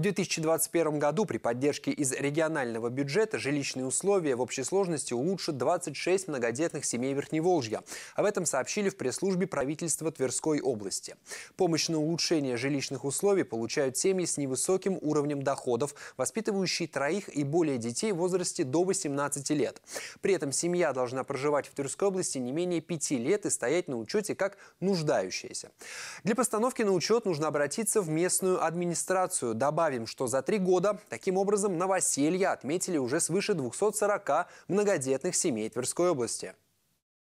В 2021 году при поддержке из регионального бюджета жилищные условия в общей сложности улучшат 26 многодетных семей Верхневолжья. Об этом сообщили в пресс-службе правительства Тверской области. Помощь на улучшение жилищных условий получают семьи с невысоким уровнем доходов, воспитывающие троих и более детей в возрасте до 18 лет. При этом семья должна проживать в Тверской области не менее 5 лет и стоять на учете как нуждающаяся. Для постановки на учет нужно обратиться в местную администрацию, добавить Добавим, что за три года таким образом новоселье отметили уже свыше 240 многодетных семей Тверской области.